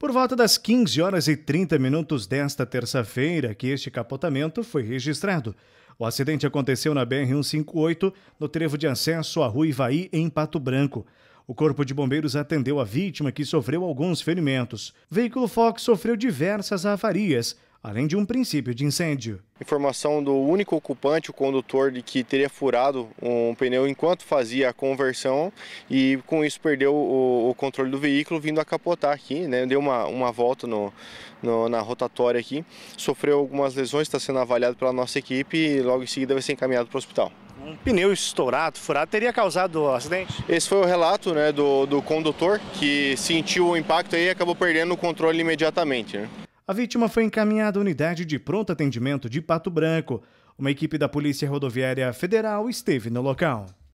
Por volta das 15 horas e 30 minutos desta terça-feira que este capotamento foi registrado. O acidente aconteceu na BR-158, no trevo de acesso à Rua Ivaí, em Pato Branco. O Corpo de Bombeiros atendeu a vítima, que sofreu alguns ferimentos. O veículo Fox sofreu diversas avarias, além de um princípio de incêndio. Informação do único ocupante, o condutor, de que teria furado um pneu enquanto fazia a conversão e com isso perdeu o, o controle do veículo, vindo a capotar aqui, né? Deu uma, uma volta no, no, na rotatória aqui, sofreu algumas lesões, está sendo avaliado pela nossa equipe e logo em seguida vai ser encaminhado para o hospital. Um pneu estourado, furado, teria causado o acidente? Esse foi o relato né, do, do condutor que sentiu o impacto e acabou perdendo o controle imediatamente. Né? A vítima foi encaminhada à unidade de pronto atendimento de Pato Branco. Uma equipe da Polícia Rodoviária Federal esteve no local.